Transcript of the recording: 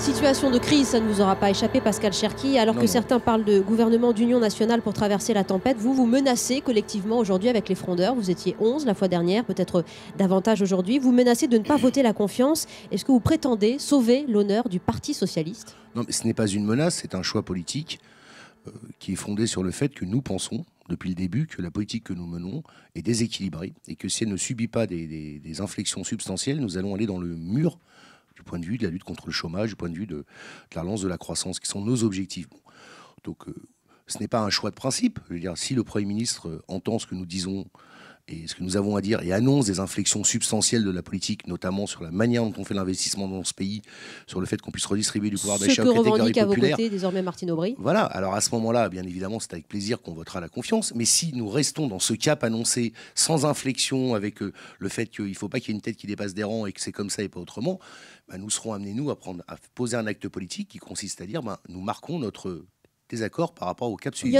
Situation de crise, ça ne vous aura pas échappé, Pascal Cherki. Alors que certains parlent de gouvernement d'union nationale pour traverser la tempête, vous vous menacez collectivement aujourd'hui avec les frondeurs. Vous étiez 11 la fois dernière, peut-être davantage aujourd'hui. Vous menacez de ne pas voter la confiance. Est-ce que vous prétendez sauver l'honneur du Parti socialiste Non, mais ce n'est pas une menace, c'est un choix politique euh, qui est fondé sur le fait que nous pensons, depuis le début, que la politique que nous menons est déséquilibrée et que si elle ne subit pas des, des inflexions substantielles, nous allons aller dans le mur du point de vue de la lutte contre le chômage, du point de vue de, la relance de la croissance, qui sont nos objectifs. Donc, euh, ce n'est pas un choix de principe. Je veux dire, si le Premier ministre euh, entend ce que nous disons, et ce que nous avons à dire et annonce des inflexions substantielles de la politique, notamment sur la manière dont on fait l'investissement dans ce pays, sur le fait qu'on puisse redistribuer du pouvoir d'achat aux catégories populaires. à vos côtés désormais Martine Aubry. Voilà, alors à ce moment-là, bien évidemment, c'est avec plaisir qu'on votera la confiance, mais si nous restons dans ce cap annoncé sans inflexion, avec euh, le fait qu'il ne faut pas qu'il y ait une tête qui dépasse des rangs et que c'est comme ça et pas autrement, bah, nous serons amenés, nous, à, prendre, à poser un acte politique qui consiste à dire, ben, nous marquons notre désaccord par rapport au cap suivi.